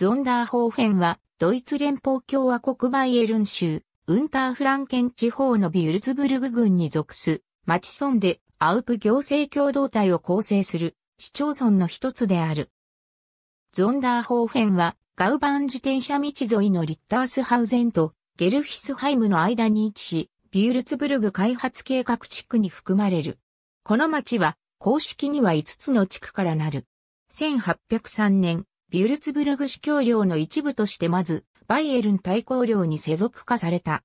ゾンダーホーフェンは、ドイツ連邦共和国バイエルン州、ウンターフランケン地方のビュルツブルグ郡に属す、町村でアウプ行政共同体を構成する市町村の一つである。ゾンダーホーフェンは、ガウバン自転車道沿いのリッタースハウゼンとゲルヒスハイムの間に位置し、ビュルツブルグ開発計画地区に含まれる。この町は、公式には5つの地区からなる。1803年、ビュルツブルグ司教領の一部としてまず、バイエルン大公領に世俗化された。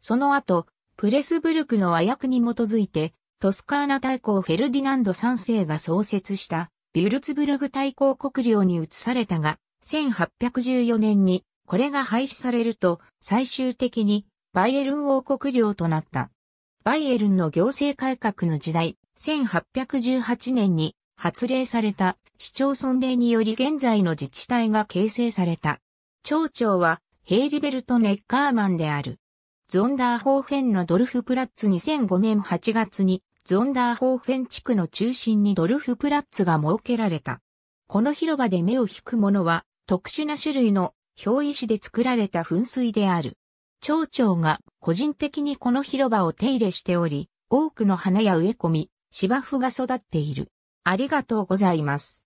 その後、プレスブルクの和訳に基づいて、トスカーナ大公フェルディナンド3世が創設したビュルツブルグ大公国領に移されたが、1814年にこれが廃止されると最終的にバイエルン王国領となった。バイエルンの行政改革の時代、1818年に発令された市町村令により現在の自治体が形成された。町長はヘイリベルト・ネッカーマンである。ゾンダーホーフェンのドルフプラッツ2005年8月にゾンダーホーフェン地区の中心にドルフプラッツが設けられた。この広場で目を引くものは特殊な種類の表石で作られた噴水である。町長が個人的にこの広場を手入れしており、多くの花や植え込み、芝生が育っている。ありがとうございます。